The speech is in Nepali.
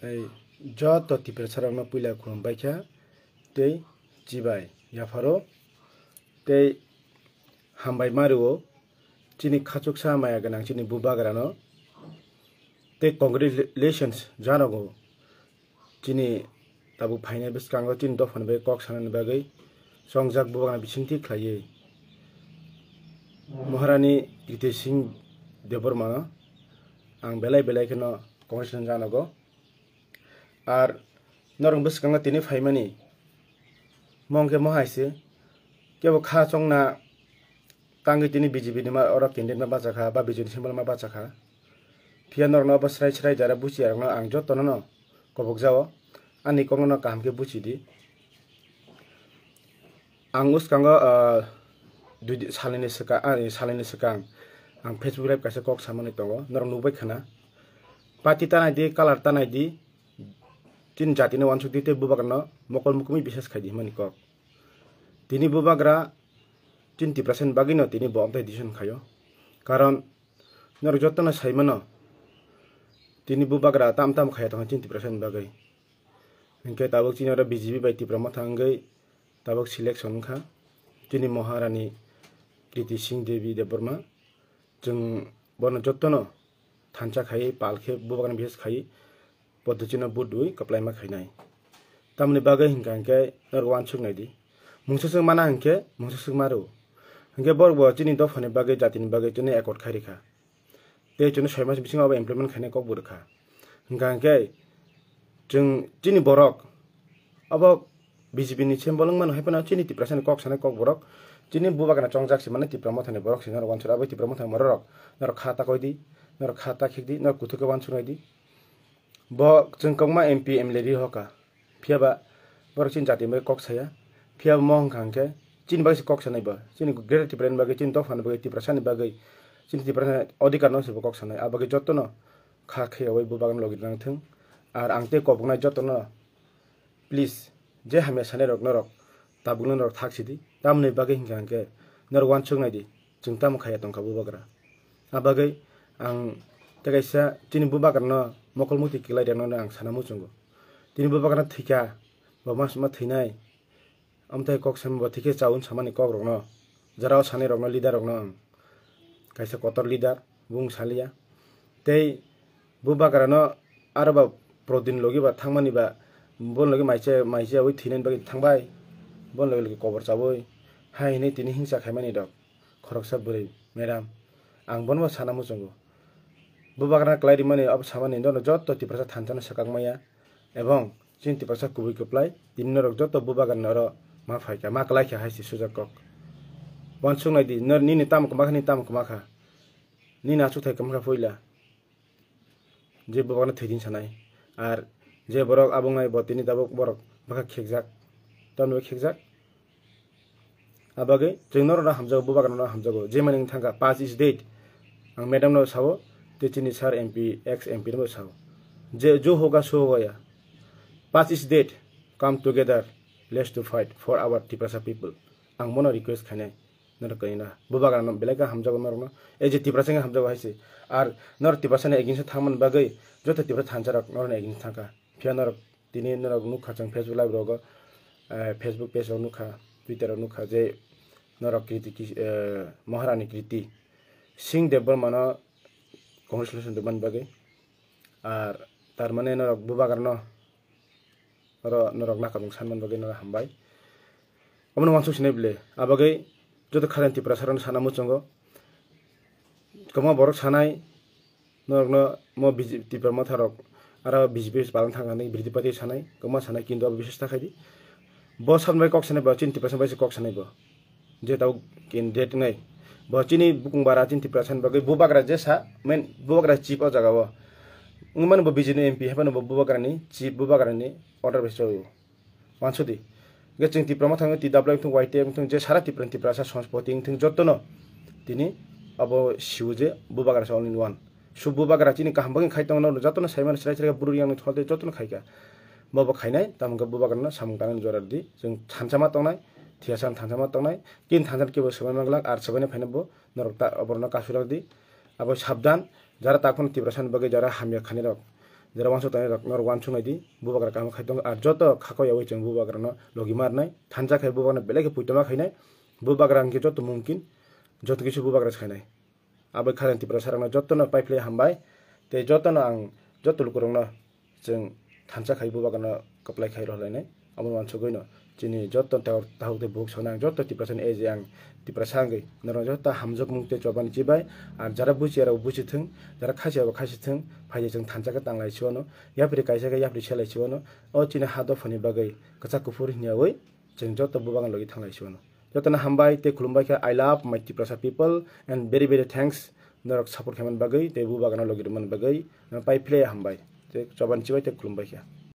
जति प्रेसर आउन पुला खुम बाइक्या त्यही चिबाइ या फरो त्यही हामबाई मारु हो चिनी खाचुक माया गनाङ चिनी बुबा गरानो त्यही कङ्ग्रेचुलेसन्स जान गो चिनी तब फाइनल बेस काङ चिन दफन भए कक बागै सङ्जाक बुबा गाना बिसिङ थिए खाइए महारानी गीते सिंह देवर्मा आं बेलाइ बेलाइकन कङ्ग्रेचुलेसन जान गो ar norong kanga tini phaimani mongke mo ke kebo kha tang ke tini biji bini ma ora candidate ma baca kha ba biji simbol ma baca kha pia norno bus rai chrai jara buci, ar no ang tono no kobok jao ani kongno kam ke buci di ang uskango dui salini seka ani salini sekang ang facebook live kase kok samani tongo norong nubai khana pati tanai di kalar tanai di तिन जाति न अनुसुक्ति बोबान मकल मुकुमै विशेष खादि मिको किनी बो बग्रा टिप्स बगैन तिनी दिसन खायो कारण तिनीहरू जत्नो सैमा न बुबाक बोबा ताम त खा तिन पारसेन्ट बगै इन्क तिनीहरू बिजेपी बाइटी प्रमा गए ताबक सिलेक्सन खा तिनी महारानी कृति सिंह देवी देव जं जुन बन जत्नो थान खाइ पालखे बोबा विशेष खायो পদ্ধতি না বুট উই কাপলাই মা খাইনাই তামনি বাগে হিংকা হিংকে নর ওয়ান সুক নাই দি মুসু সুক মানা হিংকে মুসু সুক মারু হিংকে বর ব চিনি দফানি বাগে জাতিনি বাগে চনে একট খাই রেখা তে চনে ছয় মাস বিসিং আবার ইমপ্লিমেন্ট খাইনে কক বুরখা হিংকা হিংকে जों चिनि बरक अब बिजेपिनि सेम्बलङ मान हाइपना चिनि तिप्रा साने कक साने कक बरक चिनि बुबागाना चङजाक्सि माने तिप्रा मथाने बरक सिनार वानसुर अब तिप्रा मथाने मरक नर खाता कइदि नर खाता खिकदि नर कुथुके वानसुर आइदि bo chungkong ma mp mleri hoka phiaba bor chin jati mai kok saya phiaba mong khang ke chin bagsi kok sanai ba chin great brain bagai chin to phan bagai ti prasani bagai chin ti prasani odikar no sibo kok sanai abage jotno kha khe oi bu bagam logi nang thung ar angte kopna jotno please je hame sanai rok norok tabugna norok thaksi di tamne bagai hingang ke nor wan chung nai di chungtam khaya tongkha bu bagra abage ang त कस्या तिनी बो बगान नो मकल म तिखि ल्याउन सानो मुसो तिनी बोबान थिका बाउँ थैनै अन्त कक सानो ठिकै चाऊन समानी कक रङ न जो सानै रङ लिदार कस्या कटर लिडार बालिया त बोर्नो अरब प्रदिन लगिब थबर चाहे हैनै तिन हिंसा खामा रक खरसा बे मम आउँबा सानो मुसङ्गो बुबागना क्लाइरी मने अब सामान हिँड्दा न जत्तो ती प्रसाद थान्छन् सकाक माया एवं चिन ती प्रसाद कुबुको प्लाइ तिन नरक जत्तो बुबागन नर मा फाइका माक लाइखे हाइसी सुजक भन्छु नै दि नर निने तामको माखा नि तामको माखा निन आछु थाइको माखा फैला जे बुबागना थैदिन्छ नै आर যে বরক আবঙ্গাই বতিনি দাবক বরক বাকা খেকজাক তন খেকজাক আবাগে জৈনর হামজাগো বুবাগানো হামজাগো যে মানে থাকা পাঁচ ইস ডেট আং মেডাম সাবো तेचिनी sir M P ex M P साओ जे जो होगा सो हो गया पाँच is date come together let's to fight for our Tiprasa people आं मनो रिक्वेस्ट खाने नरकना बुबागान बेलेगे हमजागोन मारो ए जे टिप्रासा हमजागो हाइसे आर नर टिप्रासा एगेंस्ट थामोन बागै जो टिप्रासा थानसारक नर एगेंस्ट थाका फिया नर दिनै नर नुखा जों फेसबुक लाइभ रग फेसबुक पेज रग नुखा टुइटर रग नुखा जे नर कृति महारानी कृति सिंह देव बर्मा কংগ্ৰেচুলেশ্যন তোমাৰ নিবাগে আৰু তাৰমানে নৰক বুবাগাৰ ন ৰ নৰক নাকাবং চানমান বাগে নৰ হামবাই অমন মানুহ চিনাই বোলে আবাগে যদি খাৰেণ্টি প্ৰেচাৰ চানা মোৰ চংগ কমা বৰক চানাই নৰক ন মই বিজে তিপ্ৰ মাথাৰক আৰু বিজেপি পালন থাকে বৃদ্ধি পাতি চানাই কমা চানাই কিন্তু আৰু বিশেষ থাকাই দি ব চানবাই কক চানাইব চিন্তি পাইছে বাইছে কক চানাইব যে তাক কেণ্ডিডেট নাই भचिनि बुकुङ बारा चाहिँ थिप्रा छन् भएको बुबाग्रा जे छ मेन बुबाग्रा चिप अ जग्गा भयो उमा भयो बिजेपी एमपी हेपन भयो नि चिप नि अर्डर भइसक्यो भन्छु ती गेचिङ थिप्रामा थाङ ती डब्लु एङथुङ वाइटे एङथुङ जे सारा थिप्रा थिप्रा छ संस्पति एङथुङ जत्तो न तिनी अब सिउ जे बुबाग्रा छ अनलाइन वान सु बुबाग्रा चाहिँ काम पनि खाइ तङ्गाउनु जत्तो न साइमा सिलाइसिरहेको बुढु याङ थल्दै जत्तो न खाइका म अब खाइनै तामाको बुबाग्रा न सामुङ कारण ज्वरा दिएँ जुन छान्छामा तङ्नाई ঠিয়া চাল ধান চামত নাই কিন ধান চাল কেৱল চেবাই মাগলাক আৰ চেবাই নাই ফেনাব নৰক তাক অৱৰ্ণ কাছুৰক দি আৰু সাৱধান যাৰা তাক তীব্ৰ চান বগে যাৰা হামিয়া খানি ৰক যাৰা ৱানচু তাই ৰক নৰ ৱানচু নাই দি বুবাগাৰ কাম খাই দিওঁ আৰু যত খাকৈ আৱৈ চাওঁ বুবাগাৰ ন লগি মাৰ নাই ধান চা খাই বুবাগাৰ বেলেগে পুইতমা খাই নাই বুবাগাৰ আংকি যত মুমকিন যত কিছু বুবাগাৰ খাই নাই আৱৈ খাই তীব্ৰ চাৰ যত ন পাইপ লৈ হামবাই তে যত ন আং যত লোকৰ ন যেন ধান খাই বুবাগাৰ কপ্লাই चिनी जत थाउते भोक सोना जत ति प्रसन ए जंग ति प्रसंग नर जत हमजक मुते चोबानी चिबाय आ जरा बुची र बुची थंग जरा खासी अब खासी थंग फाजे जंग थानचा का तांगलाई सोनो या फिर कायसा या फिर छलाई सोनो ओ चिनी हादो फनि बगाई कचा कुफुर हिया वई जंग जत लगि थांगलाई सोनो जतन हमबाय ते खुलुमबाय का आई लव माय ति people and and very very thanks support खमन बगाई ते बुबागन लगि मन बगाई न पाइफले हमबाय ते चोबानी चिबाय ते खुलुमबाय